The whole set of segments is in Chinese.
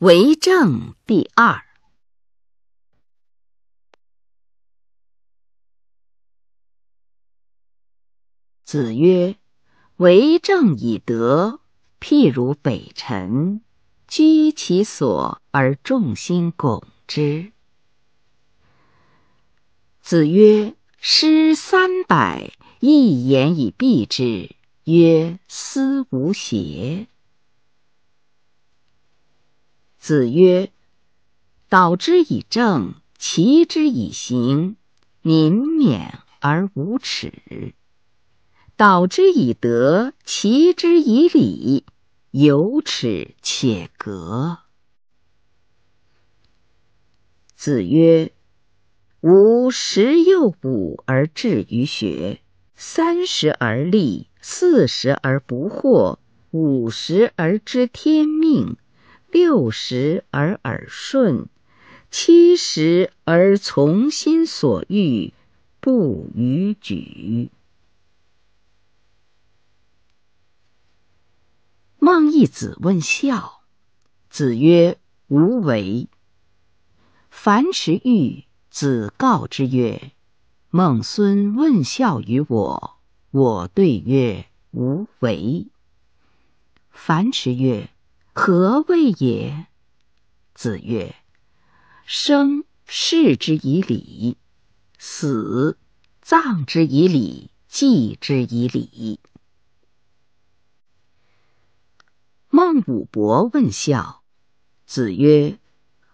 为政第二。子曰：“为政以德，譬如北辰，居其所而众星拱之。”子曰：“诗三百，一言以蔽之，曰：思无邪。”子曰：“道之以政，齐之以刑，民免而无耻；道之以德，齐之以礼，有耻且格。”子曰：“吾十有五而志于学，三十而立，四十而不惑，五十而知天命。”六十而耳顺，七十而从心所欲，不逾矩。孟懿子问孝，子曰：“无为。”樊迟玉子告之曰：“孟孙问孝于我，我对曰：‘无为。’”樊迟曰。何谓也？子曰：“生，视之以礼；死，葬之以礼；祭之以礼。”孟武伯问孝，子曰：“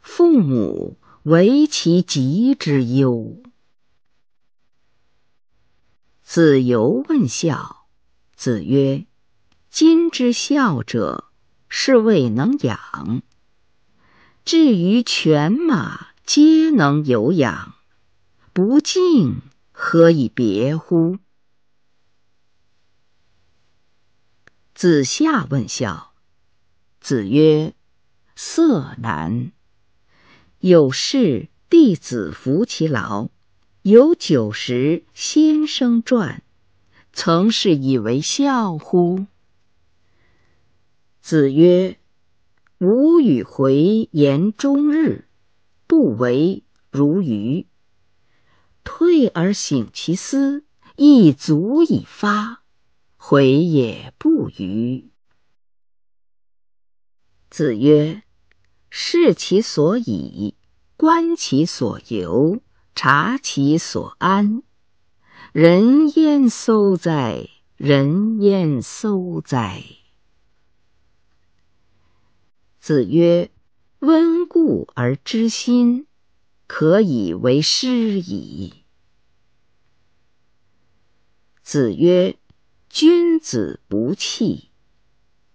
父母，为其疾之忧。”子游问孝，子曰：“今之孝者，”是谓能养。至于犬马，皆能有养，不敬，何以别乎？子夏问孝，子曰：“色难。有事，弟子服其劳；有酒食，先生馔。曾是以为孝乎？”子曰：“吾与回言终日，不为如鱼。退而省其思，亦足以发。回也不愚。”子曰：“视其所以，观其所由，察其所安。人焉廋哉？人焉廋哉？”子曰：“温故而知新，可以为师矣。”子曰：“君子不器。”